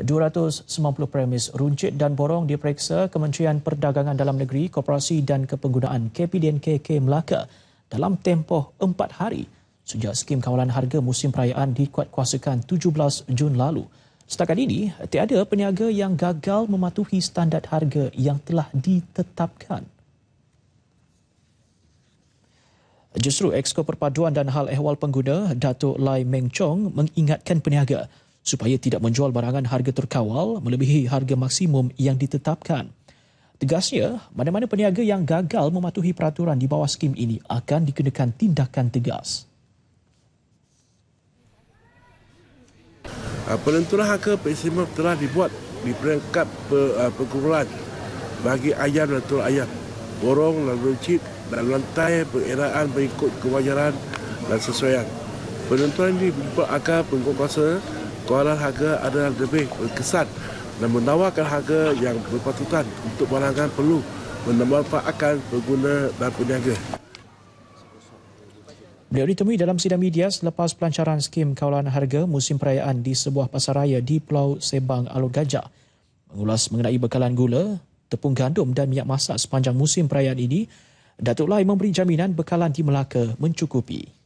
290 premis runcit dan borong diperiksa Kementerian Perdagangan Dalam Negeri, Koperasi dan Kepenggunaan KPDNKK Melaka dalam tempoh 4 hari sejak skim kawalan harga musim perayaan dikuatkuasakan 17 Jun lalu. Setakat ini, tiada peniaga yang gagal mematuhi standar harga yang telah ditetapkan. Justru Exco Perpaduan dan Hal Ehwal Pengguna, Dato' Lai Meng Chong mengingatkan peniaga supaya tidak menjual barangan harga terkawal melebihi harga maksimum yang ditetapkan. Tegasnya, mana-mana peniaga yang gagal mematuhi peraturan di bawah skim ini akan dikenakan tindakan tegas. Ah, Penentuan harga maksimum telah dibuat di peringkat ah, perkumpulan bagi ayam dan tulang ayam, borong dan lucit dan lantai pengeraan berikut kewajaran dan sesuaian. Penentuan ini dibuat agar pengkuasa penjualan harga adalah lebih berkesan dan menawarkan harga yang berpatutan untuk pelanggan perlu menemanfaatkan pengguna dan peniaga. Beliau ditemui dalam sidang media selepas pelancaran skim kawalan harga musim perayaan di sebuah pasaraya di Pulau Sebang Alor Gajah. Mengulas mengenai bekalan gula, tepung gandum dan minyak masak sepanjang musim perayaan ini, Datuk Lai memberi jaminan bekalan di Melaka mencukupi.